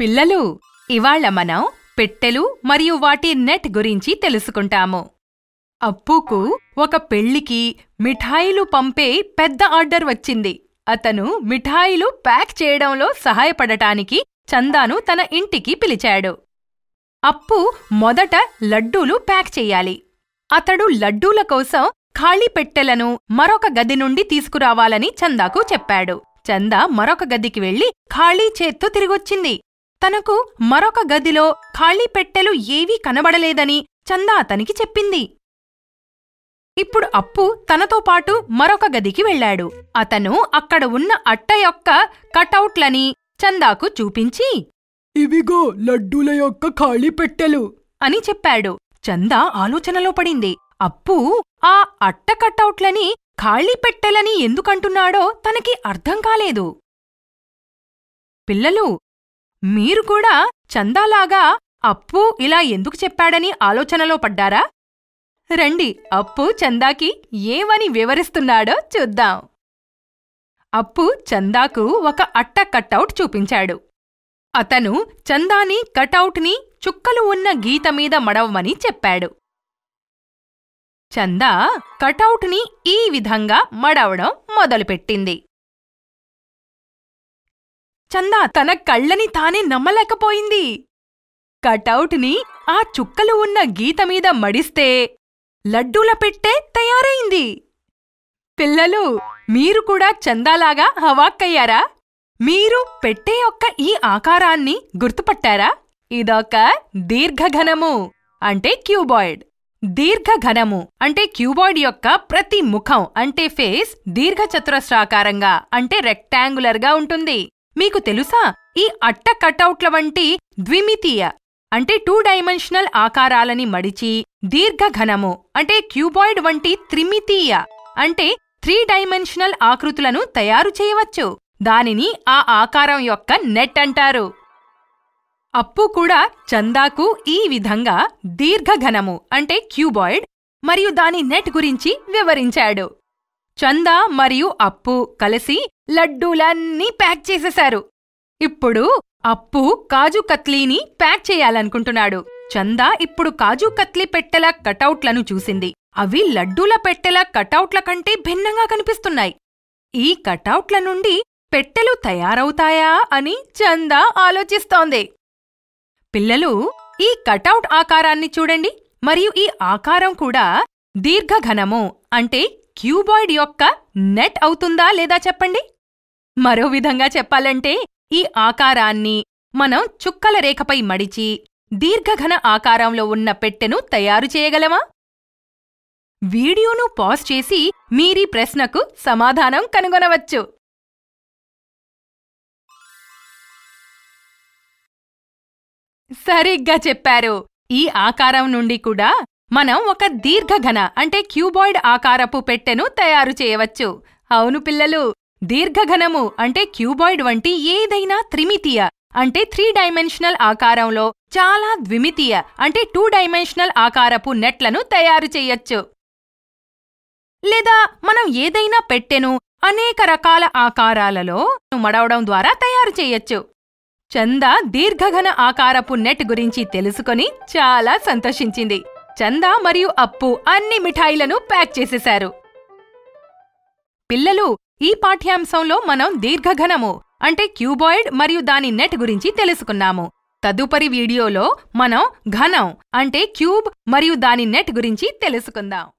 పిల్లలు ఇవాళ మనం పెట్టెలు మరియు వాటి నెట్ గురించి తెలుసుకుంటాము అప్పుకు ఒక పెళ్లికి మిఠాయిలు పంపే పెద్ద ఆర్డర్ వచ్చింది అతను మిఠాయిలు ప్యాక్ చేయడంలో సహాయపడటానికి చందాను తన ఇంటికి పిలిచాడు అప్పు మొదట లడ్డూలు ప్యాక్ చెయ్యాలి అతడు లడ్డూల కోసం ఖాళీ పెట్టెలను మరొక గది నుండి తీసుకురావాలని చందాకు చెప్పాడు చందా మరొక గదికి వెళ్లి ఖాళీ చేత్తో తిరిగొచ్చింది తనకు మరొక గదిలో ఖాళీ పెట్టెలు ఏవీ కనబడలేదని చందా అతనికి చెప్పింది ఇప్పుడు అప్పు తనతో పాటు మరొక గదికి వెళ్లాడు అతను అక్కడ ఉన్న అట్ట యొక్క కటౌట్లని చందాకు చూపించి ఇవిగో లడ్డూల యొక్క ఖాళీ పెట్టెలు అని చెప్పాడు చందా ఆలోచనలో పడింది అప్పు ఆ అట్ట కటౌట్లని ఖాళీ పెట్టెలని ఎందుకంటున్నాడో తనకి అర్థం కాలేదు పిల్లలు మీరు కూడా చందాలాగా అప్పు ఇలా ఎందుకు చెప్పాడని ఆలోచనలో పడ్డారా రండి అప్పు చందాకి ఏమని వివరిస్తున్నాడో చూద్దాం అప్పు చందాకు ఒక అట్ట కటౌట్ చూపించాడు అతను చందాని కటౌట్ని చుక్కలు ఉన్న గీతమీద మడవమని చెప్పాడు చందా కటౌట్ని ఈ విధంగా మడవడం మొదలుపెట్టింది చందా తన కళ్ళని తానే నమ్మలేకపోయింది కటౌట్ని ఆ చుక్కలు ఉన్న గీత మీద మడిస్తే లడ్డూల పెట్టే తయారైంది పిల్లలు మీరు కూడా చందాలాగా హవాక్కయ్యారా మీరు పెట్టే యొక్క ఈ ఆకారాన్ని గుర్తుపట్టారా ఇదొక దీర్ఘఘనము అంటే క్యూబాయిడ్ దీర్ఘఘనము అంటే క్యూబాయిడ్ యొక్క ప్రతి ముఖం అంటే ఫేస్ దీర్ఘచతురస్రాకారంగా అంటే రెక్టాంగులర్గా ఉంటుంది మీకు తెలుసా ఈ అట్ట కటౌట్ల వంటి ద్విమితీయ అంటే టూ డైమెన్షనల్ ఆకారాలని మడిచి దీర్ఘఘనము అంటే క్యూబాయిడ్ వంటి త్రిమితీయ అంటే త్రీ డైమెన్షనల్ ఆకృతులను తయారు చేయవచ్చు దానిని ఆ ఆకారం యొక్క నెట్ అంటారు అప్పు కూడా చందాకు ఈ విధంగా దీర్ఘఘనము అంటే క్యూబాయిడ్ మరియు దాని నెట్ గురించి వివరించాడు చందా మరియు అప్పు కలిసి లడ్డూలన్నీ ప్యాక్ చేసేశారు ఇప్పుడు అప్పు కాజు కత్లీని ప్యాక్ చేయాలనుకుంటున్నాడు చందా ఇప్పుడు కాజు కత్లీ పెట్టెల కటౌట్లను చూసింది అవి లడ్డూల పెట్టెల కటౌట్ల కంటే భిన్నంగా కనిపిస్తున్నాయి ఈ కటౌట్ల నుండి పెట్టెలు తయారవుతాయా అని చందా ఆలోచిస్తోంది పిల్లలు ఈ కటౌట్ ఆకారాన్ని చూడండి మరియు ఈ ఆకారం కూడా దీర్ఘఘనము అంటే క్యూబాయిడ్ యొక్క నెట్ అవుతుందా లేదా చెప్పండి మరో విధంగా చెప్పాలంటే ఈ ఆకారాన్ని మనం చుక్కల రేఖపై మడిచి దీర్ఘఘన ఆకారంలో ఉన్న పెట్టెను తయారు చేయగలమా వీడియోను పాజ్ చేసి మీరీ ప్రశ్నకు సమాధానం కనుగొనవచ్చు సరిగ్గా చెప్పారు ఈ ఆకారం నుండి కూడా మనం ఒక దీర్ఘఘన అంటే క్యూబాయిడ్ ఆకారపు పెట్టెను తయారు చేయవచ్చు అవును పిల్లలు దీర్ఘఘనము అంటే క్యూబాయిడ్ వంటి ఏదైనా త్రిమితీయ అంటే త్రీ డైమెన్షనల్ ఆకారంలో చాలా ద్విమితీయ అంటే టూ డైమెన్షనల్ ఆకారపు నెట్లను తయారు చేయొచ్చు లేదా మనం ఏదైనా పెట్టెను అనేక రకాల ఆకారాలలో మడవడం ద్వారా తయారు చేయొచ్చు చందా దీర్ఘఘన ఆకారపు నెట్ గురించి తెలుసుకొని చాలా సంతోషించింది చందా మరియు అప్పు అన్ని మిఠాయిలను ప్యాక్ చేసేశారు పిల్లలు ఈ పాఠ్యాంశంలో మనం దీర్ఘఘనము అంటే క్యూబాయిడ్ మరియు దాని నెట్ గురించి తెలుసుకున్నాము తదుపరి వీడియోలో మనం ఘనం అంటే క్యూబ్ మరియు దాని నెట్ గురించి తెలుసుకుందాం